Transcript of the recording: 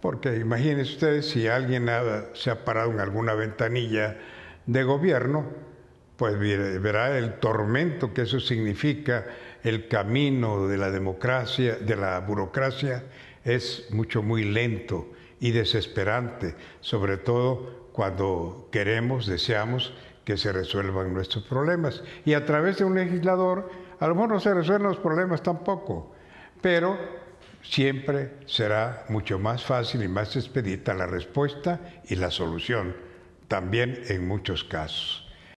Porque imagínense ustedes si alguien se ha parado en alguna ventanilla de gobierno, pues verá el tormento que eso significa, el camino de la democracia, de la burocracia, es mucho muy lento y desesperante, sobre todo cuando queremos, deseamos que se resuelvan nuestros problemas. Y a través de un legislador, a lo mejor no se resuelven los problemas tampoco, pero siempre será mucho más fácil y más expedita la respuesta y la solución, también en muchos casos.